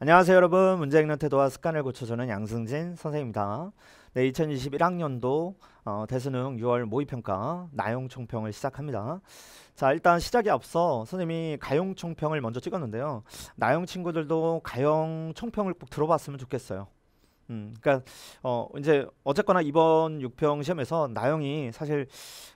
안녕하세요 여러분 문제 읽는 태도와 습관을 고쳐주는 양승진 선생입니다 네 2021학년도 어, 대수능 6월 모의평가 나용총평을 시작합니다 자 일단 시작에 앞서 선생님이 가용총평을 먼저 찍었는데요 나용 친구들도 가용총평을 꼭 들어봤으면 좋겠어요 음, 그러니까 어 이제 어쨌거나 이번 6평 시험에서 나영이 사실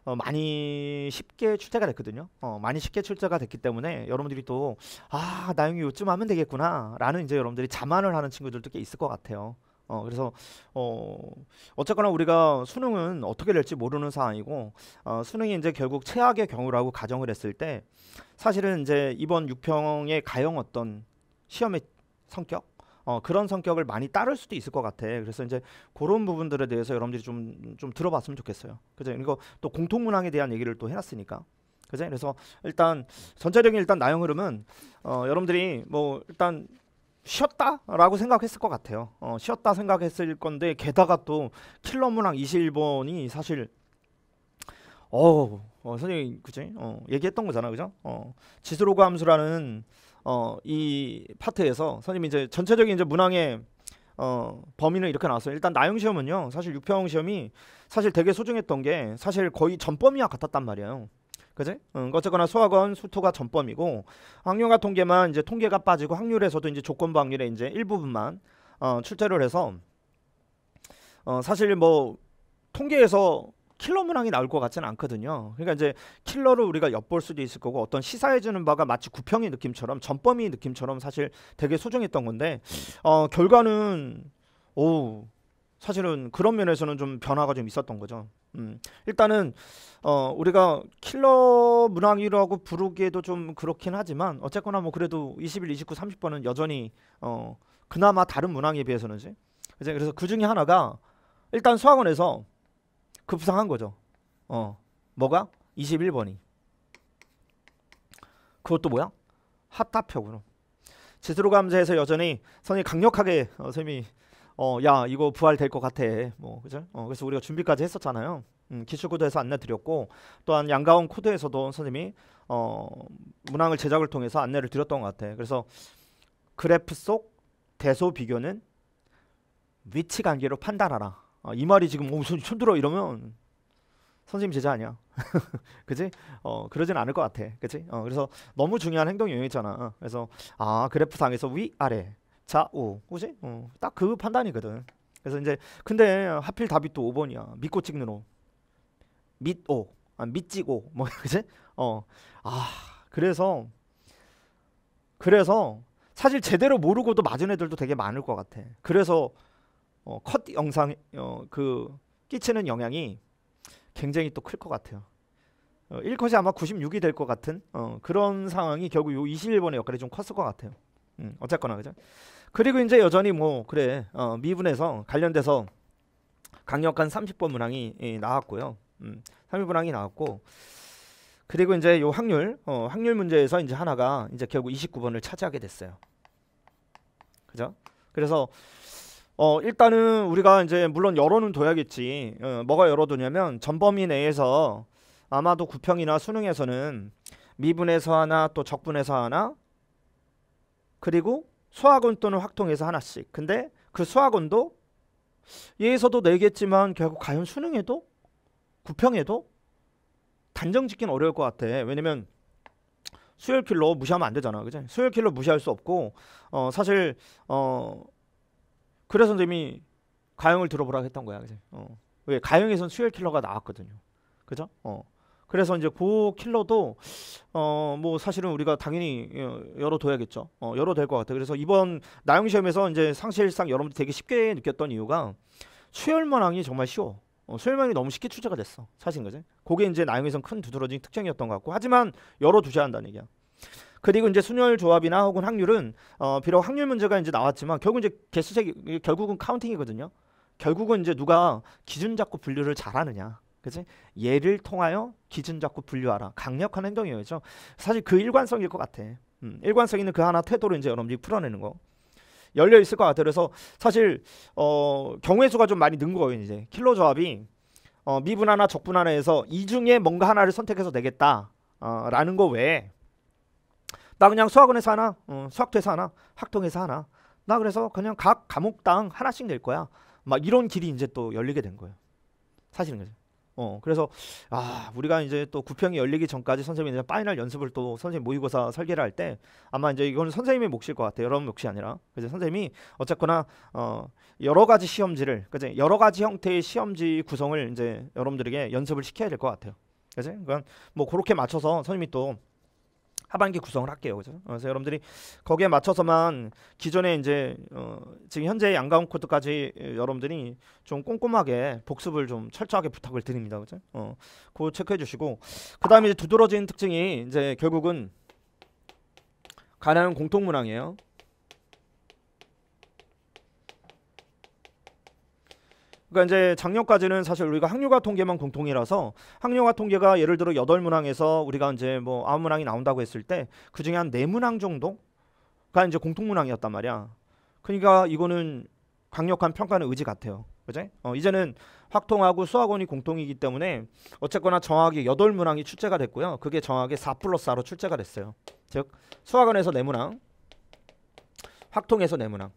어, 많이 쉽게 출제가 됐거든요. 어, 많이 쉽게 출제가 됐기 때문에 여러분들이 또 아, 나영이 요쯤 하면 되겠구나라는 이제 여러분들이 자만을 하는 친구들도 꽤 있을 것 같아요. 어 그래서 어 어쨌거나 우리가 수능은 어떻게 될지 모르는 상황이고 어 수능이 이제 결국 최악의 경우라고 가정을 했을 때 사실은 이제 이번 6평의 가형 어떤 시험의 성격 어, 그런 성격을 많이 따를 수도 있을 것 같아. 그래서 이제 그런 부분들에 대해서 여러분들이 좀 좀 들어봤으면 좋겠어요. 그죠? 이거 또 공통문항에 대한 얘기를 또 해놨으니까. 그죠? 그래서 일단 전체적인 일단 나형 흐름은 어, 여러분들이 뭐 일단 쉬었다라고 생각했을 것 같아요. 어, 쉬었다 생각했을 건데 게다가 또 킬러 문항 21번이 사실 어우, 어, 선생님 그지? 어, 얘기했던 거잖아. 그죠? 어, 지수로그 함수라는 어, 이 파트에서 선생님이 이제 전체적인 이제 문항의 어, 범위는 이렇게 나왔어요. 일단 나영 시험은요. 사실 육평 시험이 사실 되게 소중했던 게 사실 거의 전범위와 같았단 말이에요. 그지? 응, 어쨌거나 수학원 수토가 전범이고 학률과 통계만 이제 통계가 빠지고 확률에서도 이제 조건부 학률의 이제 일부분만 어, 출제를 해서 어, 사실 뭐 통계에서 킬러 문항이 나올 것 같지는 않거든요. 그러니까 이제 킬러를 우리가 엿볼 수도 있을 거고 어떤 시사해주는 바가 마치 구평의 느낌처럼 전범의 느낌처럼 사실 되게 소중했던 건데 어, 결과는 오 사실은 그런 면에서는 좀 변화가 좀 있었던 거죠. 음, 일단은 어, 우리가 킬러 문항이라고 부르기에도 좀 그렇긴 하지만 어쨌거나 뭐 그래도 21, 29, 30번은 여전히 어, 그나마 다른 문항에 비해서는 이제 그래서 그 중에 하나가 일단 수학원에서 급상한 거죠. 어. 뭐가? 21번이. 그것도 뭐야? 핫타표구나. 제대로 감자에서 여전히 선이 강력하게 어, 선이 어야 이거 부활될 것 같아 뭐 그죠? 어, 그래서 우리가 준비까지 했었잖아요. 음, 기출 코드에서 안내드렸고 또한 양가원 코드에서도 선생님이 어, 문항을 제작을 통해서 안내를 드렸던 것 같아. 그래서 그래프 속 대소 비교는 위치 관계로 판단하라. 어, 이 말이 지금 오, 손, 손 들어 이러면 선생님 제자 아니야. 그지? 어, 그러진 않을 것 같아. 그지? 어, 그래서 너무 중요한 행동 영역이잖아. 그래서 아, 그래프상에서 위, 아래, 좌우. 그지? 어, 딱그 판단이거든. 그래서 이제 근데 하필 답이 또 5번이야. 믿고 찍는 오. 믿오. 아, 믿지고. 뭐 그지? 어. 아, 그래서 그래서 사실 제대로 모르고도 맞은 애들도 되게 많을 것 같아. 그래서 어, 컷 영상 어, 그 끼치는 영향이 굉장히 또 클 것 같아요. 어, 1컷이 아마 96이 될 것 같은 어, 그런 상황이 결국 요 21번의 역할이 좀 컸을 것 같아요. 음, 어쨌거나 그죠. 그리고 이제 여전히 뭐 그래 어, 미분에서 관련돼서 강력한 30번 문항이 예, 나왔고요. 음, 30번 항이 나왔고 그리고 이제 요 확률 어, 확률 문제에서 이제 하나가 이제 결국 29번을 차지하게 됐어요. 그죠? 그래서 어 일단은 우리가 이제 물론 열어는 둬야겠지. 어, 뭐가 열어두냐면 전범위 내에서 아마도 구평이나 수능에서는 미분에서 하나 또 적분에서 하나 그리고 수학원 또는 확통에서 하나씩. 근데 그 수학원도 예에서도 내겠지만 결국 과연 수능에도 구평에도 단정 짓긴 어려울 것 같아. 왜냐면 수요일 킬로 무시하면 안 되잖아, 그죠 수요일 킬로 무시할 수 없고 어 사실 어 그래서 선생님이 가영을 들어보라고 했던 거야. 그치? 어. 왜 가영에선 수혈 킬러가 나왔거든요. 그죠? 어. 그래서 이제 그 킬러도 어 뭐 사실은 우리가 당연히 어, 열어둬야겠죠. 어 열어될 것 같아. 그래서 이번 나영 시험에서 이제 상실상 여러분들 되게 쉽게 느꼈던 이유가 수혈만항이 정말 쉬워. 어, 수혈만항이 너무 쉽게 출제가 됐어. 사실 거지. 그게 이제 나영에선 큰 두드러진 특징이었던 것 같고 하지만 열어두셔야 한다는 얘기야. 그리고 이제 순열 조합이나 혹은 확률은 어, 비록 확률 문제가 이제 나왔지만 결국 이제 개수색 결국은 카운팅이거든요. 결국은 이제 누가 기준 잡고 분류를 잘하느냐. 그지 얘를 통하여 기준 잡고 분류하라 강력한 행동이었죠 사실 그 일관성일 것 같아 음, 일관성 있는 그 하나 태도를 이제 여러분들이 풀어내는 거 열려 있을 것 같아 요 그래서 사실 어, 경우의 수가 좀 많이 는 거예요 이제 킬러 조합이 어, 미분 하나 적분 하나에서 이 중에 뭔가 하나를 선택해서 내겠다 어, 라는 거 외에 나 그냥 수학원에서 하나, 어, 수학도에서 하나, 학통에서 하나. 나 그래서 그냥 각감옥당 하나씩 낼 거야. 막 이런 길이 이제 또 열리게 된 거예요. 사실은 그죠. 어 그래서 아 우리가 이제 또 구평이 열리기 전까지 선생님이 이제 파이널 연습을 또 선생님 모의고사 설계를 할 때 아마 이제 이거는 선생님의 몫일 것 같아요 여러분 몫이 아니라 그래서 선생님이 어쨌거나 어 여러 가지 시험지를 그죠 그러니까 여러 가지 형태의 시험지 구성을 이제 여러분들에게 연습을 시켜야 될 것 같아요 그죠 그러뭐 그렇게 맞춰서 선생님이 또 하반기 구성을 할게요. 그죠? 어, 그래서 여러분들이 거기에 맞춰서만 기존에 이제 어, 지금 현재 양가운 코드까지 여러분들이 좀 꼼꼼하게 복습을 좀 철저하게 부탁을 드립니다. 그죠? 어, 그거 체크해 주시고 그다음에 이제 두드러진 특징이 이제 결국은 가나한 공통 문항이에요. 그러니까 이제 작년까지는 사실 우리가 학류가 통계만 공통이라서 학류가 통계가 예를 들어 여덟 문항에서 우리가 이제 뭐 아홉 문항이 나온다고 했을 때 그 중에 한네 문항 정도가 이제 공통 문항이었단 말이야. 그러니까 이거는 강력한 평가는 의지 같아요. 그제? 어, 이제는 확통하고 수학원이 공통이기 때문에 어쨌거나 정확히 여덟 문항이 출제가 됐고요. 그게 정확히 4 플러스 4로 출제가 됐어요. 즉 수학원에서 네 문항, 확통에서 네 문항.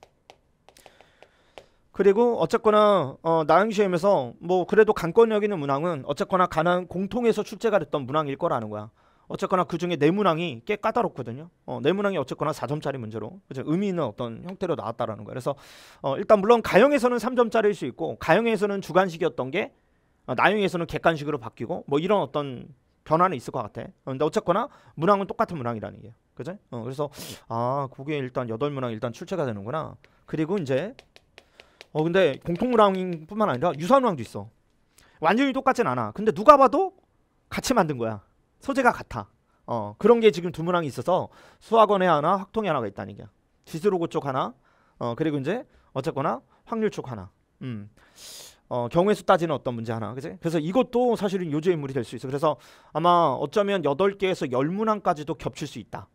그리고 어쨌거나 어, 나영시험에서 뭐 그래도 강권 여있는 문항은 어쨌거나 가난 공통에서 출제가 됐던 문항일 거라는 거야. 어쨌거나 그 중에 네 문항이 꽤 까다롭거든요. 어, 네 문항이 어쨌거나 4점짜리 문제로 그죠? 의미 있는 어떤 형태로 나왔다라는 거예요. 그래서 어, 일단 물론 가형에서는 3점짜리일 수 있고 가형에서는 주관식이었던 게 어, 나영에서는 객관식으로 바뀌고 뭐 이런 어떤 변화는 있을 것 같아. 어, 근데 어쨌거나 문항은 똑같은 문항이라는 게. 그죠? 어, 그래서 아, 그게 일단 8 문항 일단 출제가 되는구나. 그리고 이제 어 근데 공통무랑뿐만 아니라 유사무랑도 있어. 완전히 똑같진 않아. 근데 누가 봐도 같이 만든 거야. 소재가 같아. 어 그런 게 지금 두 문항이 있어서 수학원에 하나, 학통에 하나가 있다는 게. 지수로고쪽 하나, 어 그리고 이제 어쨌거나 확률 쪽 하나. 음. 어, 경우의 수 따지는 어떤 문제 하나, 그지? 그래서 이것도 사실은 요조 인물이 될 수 있어. 그래서 아마 어쩌면 여덟 개에서 열문항까지도 겹칠 수 있다.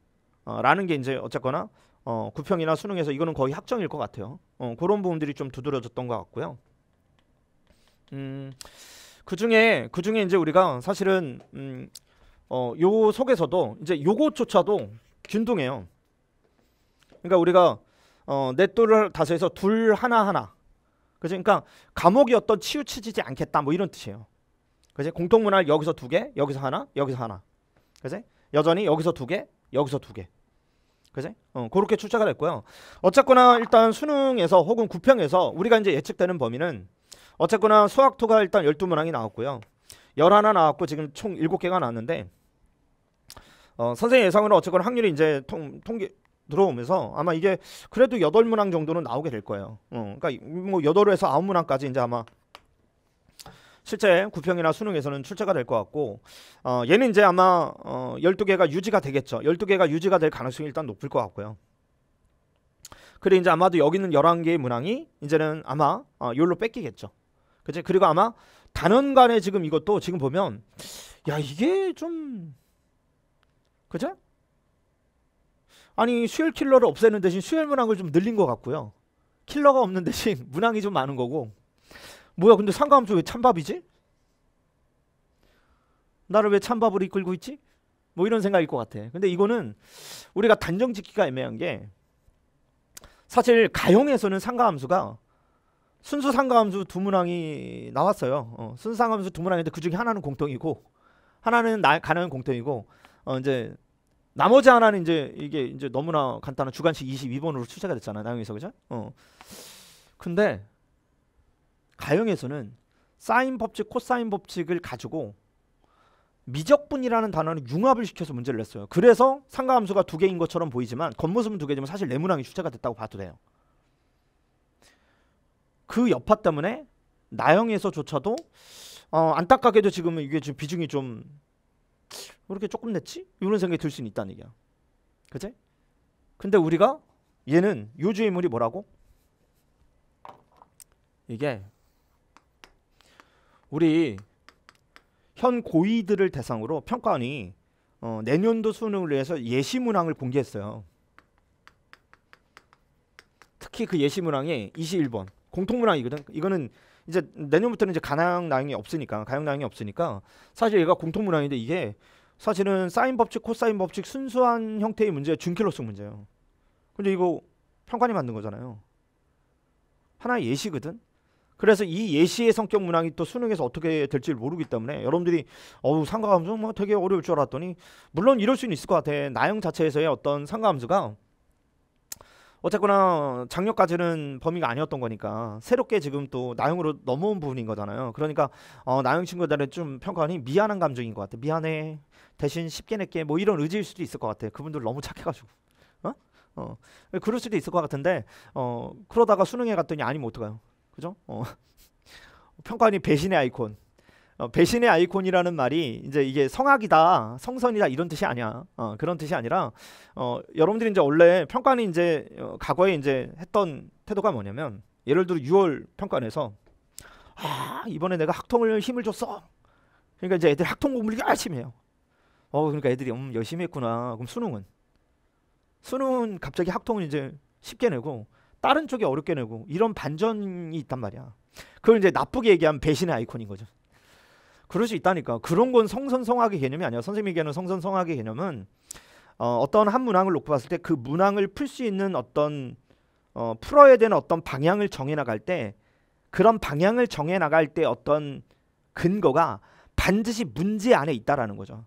어, 라는 게 이제 어쨌거나 어, 구평이나 수능에서 이거는 거의 학정일것 같아요. 어, 그런 부분들이 좀 두드러졌던 것 같고요. 음, 그 중에 그 중에 이제 우리가 사실은 음, 어, 요 속에서도 이제 요것조차도 균등해요. 그러니까 우리가 어, 넷돌을 다시 해서 둘 하나 하나. 그죠? 그러니까 감옥이 어떤 치우치지 않겠다 뭐 이런 뜻이에요. 그지? 공통문화 를 여기서 두 개, 여기서 하나, 여기서 하나. 그지? 여전히 여기서 두 개, 여기서 두 개. 그지? 어, 그렇게 출제가 됐고요. 어쨌거나 일단 수능에서 혹은 구평에서 우리가 이제 예측되는 범위는 어쨌거나 수학토가 일단 12문항이 나왔고요. 11 나왔고 지금 총 7개가 나왔는데 어, 선생님 예상으로 어쨌거나 확률이 이제 통, 통계 들어오면서 아마 이게 그래도 8문항 정도는 나오게 될 거예요. 어, 그러니까 뭐 8에서 9문항까지 이제 아마 실제 구평이나 수능에서는 출제가 될 것 같고 어, 얘는 이제 아마 어, 12개가 유지가 되겠죠. 12개가 유지가 될 가능성이 일단 높을 것 같고요. 그리고 이제 아마도 여기 있는 11개의 문항이 이제는 아마 열 어, 요로 뺏기겠죠. 그치? 그리고 아마 단원 간에 지금 이것도 지금 보면 야 이게 좀 그죠? 아니 수혈 킬러를 없애는 대신 수혈 문항을 좀 늘린 것 같고요. 킬러가 없는 대신 문항이 좀 많은 거고 뭐야 근데 상가함수왜 찬밥이지? 나를 왜 찬밥으로 이끌고 있지? 뭐 이런 생각일 것 같아. 근데 이거는 우리가 단정 짓기가 애매한 게 사실 가용에서는 상가함수가 순수 상가함수 두 문항이 나왔어요. 어, 순수 상가함수 두 문항인데 그 중에 하나는 공통이고 하나는 나, 가능한 공통이고 어, 이제 나머지 하나는 이제 이게 이제 너무나 간단한 주관식 22번으로 출제가 됐잖아요. 나영에서 그죠? 어. 근데 가형에서는 사인 법칙, 코사인 법칙을 가지고 미적분이라는 단어는 융합을 시켜서 문제를 냈어요. 그래서 상가함수가 두 개인 것처럼 보이지만 겉모습은 두 개지만 사실 네모랑이 주체가 됐다고 봐도 돼요. 그 여파 때문에 나형에서조차도 어, 안타깝게도 지금 이게 지금 비중이 좀 이렇게 조금 냈지? 이런 생각이 들 수는 있다는 얘기야. 그치? 근데 우리가 얘는 요주의 물이 뭐라고? 이게 우리 현 고위들을 대상으로 평가원이 어, 내년도 수능을 위해서 예시 문항을 공개했어요. 특히 그 예시 문항이 21번 공통 문항이거든. 이거는 이제 내년부터는 이제 가나 나형이 없으니까 가형 나형이 없으니까 사실 얘가 공통 문항인데 이게 사실은 사인 법칙, 코사인 법칙 순수한 형태의 문제, 준킬로성 문제예요. 근데 이거 평관이 만든 거잖아요. 하나의 예시거든. 그래서 이 예시의 성격 문항이 또 수능에서 어떻게 될지 모르기 때문에 여러분들이 어우 상가함수 뭐 되게 어려울 줄 알았더니 물론 이럴 수는 있을 것 같아 나형 자체에서의 어떤 상가함수가 어쨌거나 작년까지는 범위가 아니었던 거니까 새롭게 지금 또 나형으로 넘어온 부분인 거잖아요 그러니까 어, 나형 친구들은 좀 평가하니 미안한 감정인 것 같아 미안해 대신 쉽게 낼게 뭐 이런 의지일 수도 있을 것 같아 그분들 너무 착해가지고 어? 어 그럴 수도 있을 것 같은데 어 그러다가 수능에 갔더니 아니면 어떡해요 그죠? 어. 평가원이 배신의 아이콘. 어, 배신의 아이콘이라는 말이 이제 이게 성악이다, 성선이다 이런 뜻이 아니야. 어, 그런 뜻이 아니라 어, 여러분들이 이제 원래 평가원이 이제 어, 과거에 이제 했던 태도가 뭐냐면 예를 들어 6월 평가원에서 아 이번에 내가 학통을 힘을 줬어. 그러니까 이제 애들 학통 공부를 열심히 해요. 어 그러니까 애들이 음 열심히 했구나. 그럼 수능은 수능은 갑자기 학통을 이제 쉽게 내고 다른 쪽이 어렵게 내고 이런 반전이 있단 말이야. 그걸 이제 나쁘게 얘기하면 배신의 아이콘인 거죠. 그럴 수 있다니까. 그런 건 성선성학의 개념이 아니야. 선생님이 얘기하는 성선성학의 개념은 어, 어떤 한 문항을 놓고 봤을 때 그 문항을 풀 수 있는 어떤 어, 풀어야 되는 어떤 방향을 정해 나갈 때 그런 방향을 정해 나갈 때 어떤 근거가 반드시 문제 안에 있다라는 거죠.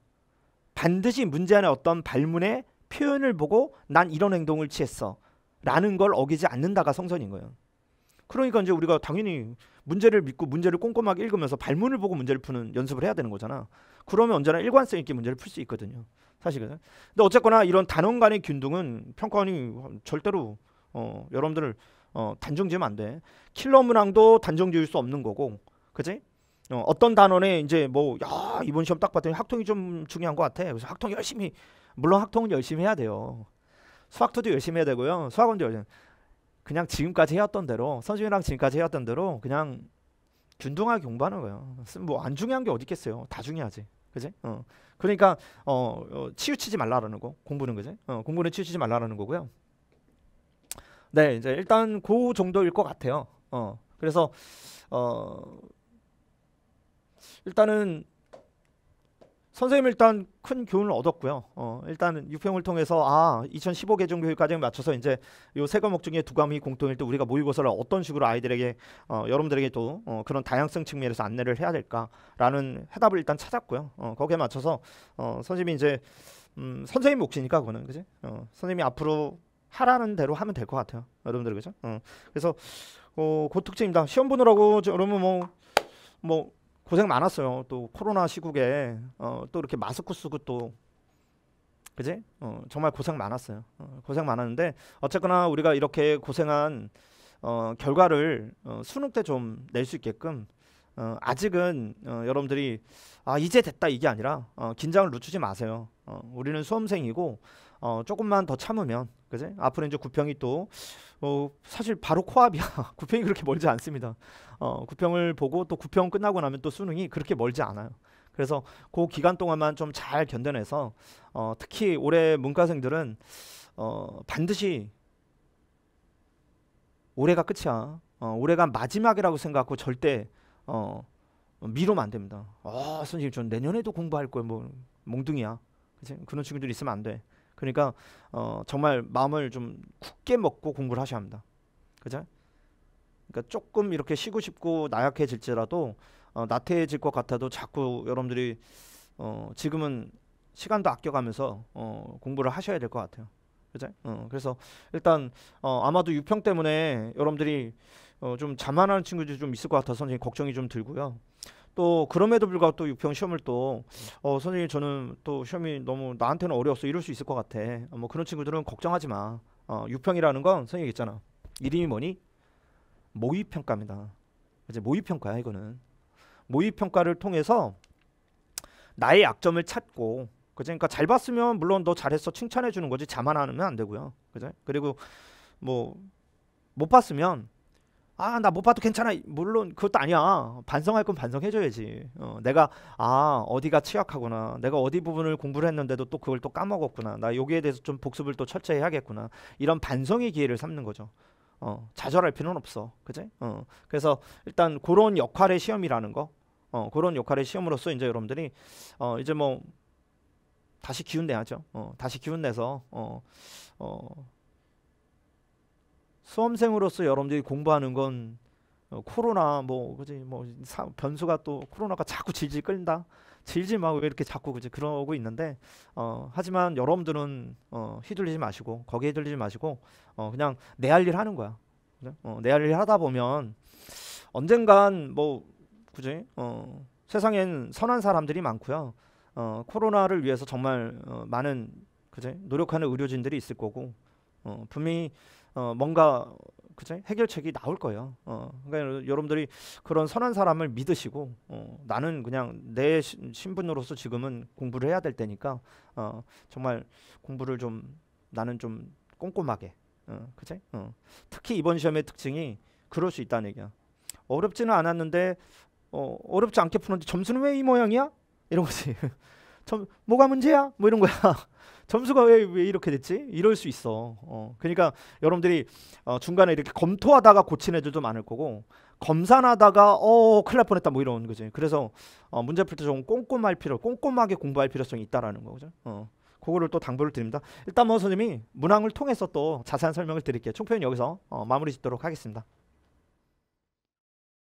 반드시 문제 안에 어떤 발문의 표현을 보고 난 이런 행동을 취했어. 라는 걸 어기지 않는다가 성선인 거예요. 그러니까 이제 우리가 당연히 문제를 믿고 문제를 꼼꼼하게 읽으면서 발문을 보고 문제를 푸는 연습을 해야 되는 거잖아. 그러면 언제나 일관성 있게 문제를 풀 수 있거든요. 사실은. 근데 어쨌거나 이런 단원 간의 균등은 평가원이 절대로 어, 여러분들을 어, 단정지으면 안 돼. 킬러 문항도 단정지을 수 없는 거고, 그지? 어, 어떤 단원에 이제 뭐 야, 이번 시험 딱 봤더니 학통이 좀 중요한 것 같아. 그래서 학통 열심히 물론 학통은 열심히 해야 돼요. 수학투도 열심히 해야 되고요. 수학원도 열심히. 그냥 지금까지 해왔던 대로 선생님이랑 지금까지 해왔던 대로 그냥 균등하게 공부하는 거예요. 뭐안 중요한 게 어디 있겠어요. 다 중요하지. 그지? 어. 그러니까 어, 어, 치우치지 말라라는 거. 공부는 그지? 어, 공부는 치우치지 말라라는 거고요. 네, 이제 일단 그 정도일 것 같아요. 어. 그래서 어 일단은 선생님 일단 큰 교훈을 얻었고요. 어, 일단 육평을 통해서 아 2015 개정 교육 과정에 맞춰서 이제 요 세 과목 중에 두 과목이 공통일 때 우리가 모의고사를 어떤 식으로 아이들에게 어, 여러분들에게 또 어, 그런 다양성 측면에서 안내를 해야 될까라는 해답을 일단 찾았고요. 어, 거기에 맞춰서 어, 선생님이 이제 음, 선생님 몫이니까 그거는 그지? 어, 선생님이 앞으로 하라는 대로 하면 될 것 같아요. 여러분들 그죠? 어, 그래서 어, 그 특징입니다. 시험 보느라고 여러분 뭐뭐 고생 많았어요. 또 코로나 시국에 어, 또 이렇게 마스크 쓰고 또 그지? 어, 정말 고생 많았어요. 어, 고생 많았는데 어쨌거나 우리가 이렇게 고생한 어, 결과를 어, 수능 때 좀 낼 수 있게끔 어, 아직은 어, 여러분들이 아 이제 됐다 이게 아니라 어, 긴장을 늦추지 마세요. 어, 우리는 수험생이고 어, 조금만 더 참으면 그지? 앞으로 이제 구평이 또 어, 사실 바로 코앞이야. 구평이 그렇게 멀지 않습니다. 어, 구평을 보고 또 구평 끝나고 나면 또 수능이 그렇게 멀지 않아요. 그래서 그 기간 동안만 좀 잘 견뎌내서 어, 특히 올해 문과생들은 어, 반드시 올해가 끝이야. 어, 올해가 마지막이라고 생각하고 절대 어, 미루면 안 됩니다. 아, 선생님 전 내년에도 공부할 거예요. 뭐 몽둥이야. 그치? 그런 친구들이 있으면 안 돼. 그러니까 어, 정말 마음을 좀 굳게 먹고 공부를 하셔야 합니다. 그죠? 그러니까 조금 이렇게 쉬고 싶고 나약해질지라도 어, 나태해질 것 같아도 자꾸 여러분들이 어, 지금은 시간도 아껴가면서 어, 공부를 하셔야 될 것 같아요. 그죠? 어, 그래서 일단 어, 아마도 유평 때문에 여러분들이 어, 좀 자만하는 친구들이 좀 있을 것 같아서 선생님 걱정이 좀 들고요. 또 그럼에도 불구하고 또육평 시험을 또 어, 선생님 저는 또 시험이 너무 나한테는 어려웠어 이럴 수 있을 것 같아. 어, 뭐 그런 친구들은 걱정하지 마. 어, 육평이라는건 선생님 있잖아. 이름이 뭐니? 모의평가입니다. 이제 모의평가야 이거는. 모의평가를 통해서 나의 약점을 찾고 그죠? 그러니까 잘 봤으면 물론 너 잘했어 칭찬해 주는 거지 자만 하면 안 되고요. 그죠? 그리고 뭐 못 봤으면 아나못 봐도 괜찮아 물론 그것도 아니야 반성할 건 반성해줘야지 어, 내가 아 어디가 취약하구나 내가 어디 부분을 공부를 했는데도 또 그걸 또 까먹었구나 나 여기에 대해서 좀 복습을 또 철저히 해야겠구나 이런 반성의 기회를 삼는 거죠 어, 좌절할 필요는 없어 그지 어, 그래서 일단 그런 역할의 시험이라는 거 어, 그런 역할의 시험으로서 이제 여러분들이 어, 이제 뭐 다시 기운 내야죠. 어, 다시 기운 내서 어, 어, 수험생으로서 여러분들이 공부하는 건 어, 코로나 뭐 그지 뭐 사, 변수가 또 코로나가 자꾸 질질 끌린다 질질 마고 이렇게 자꾸 그지 그러고 있는데 어 하지만 여러분들은 어 휘둘리지 마시고 거기에 휘둘리지 마시고 어 그냥 내 할 일 하는 거야 그래? 어내 할 일 하다 보면 언젠간 뭐 그지 어 세상엔 선한 사람들이 많고요 어 코로나를 위해서 정말 어, 많은 그지 노력하는 의료진들이 있을 거고 어 분명히 어, 뭔가 그죠? 해결책이 나올 거예요. 어, 그러니까 여러분들이 그런 선한 사람을 믿으시고 어, 나는 그냥 내 신분으로서 지금은 공부를 해야 될 때니까 어, 정말 공부를 좀 나는 좀 꼼꼼하게 어, 그치? 어. 특히 이번 시험의 특징이 그럴 수 있다는 얘기야. 어렵지는 않았는데 어, 어렵지 않게 푸는데 점수는 왜 이 모양이야? 이런 거지. 점, 뭐가 문제야? 뭐 이런 거야. 점수가 왜, 왜 이렇게 됐지? 이럴 수 있어. 어, 그러니까 여러분들이 어, 중간에 이렇게 검토하다가 고치는 애들도 많을 거고 검산하다가 어 큰일 날 뻔했다 뭐 이런 거지. 그래서 어, 문제 풀 때좀 꼼꼼할 필요, 꼼꼼하게 공부할 필요성이 있다라는 거죠. 어. 그거를 또 당부를 드립니다. 일단 뭐 선생님이 문항을 통해서 또 자세한 설명을 드릴게요. 총표는 여기서 어, 마무리 짓도록 하겠습니다.